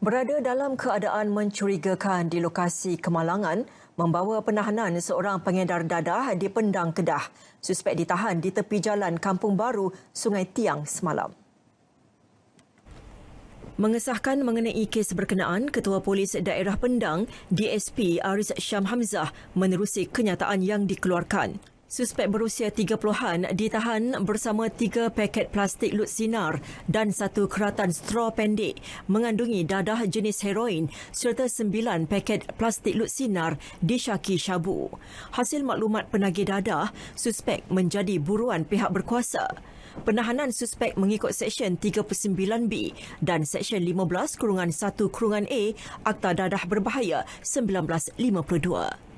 Berada dalam keadaan mencurigakan di lokasi kemalangan, membawa penahanan seorang pengedar dadah di Pendang Kedah. Suspek ditahan di tepi jalan Kampung Baru, Sungai Tiang semalam. Mengesahkan mengenai kes berkenaan, Ketua Polis Daerah Pendang, DSP Aris Syam Hamzah menerusi kenyataan yang dikeluarkan. Suspek berusia 30-an ditahan bersama tiga paket plastik lut sinar dan satu keratan straw pendek mengandungi dadah jenis heroin serta sembilan paket plastik lut sinar disyaki syabu. Hasil maklumat penagih dadah, suspek menjadi buruan pihak berkuasa. Penahanan suspek mengikut Seksyen 39B dan Seksyen 15 Kurungan 1 Kurungan A Akta Dadah Berbahaya 1952.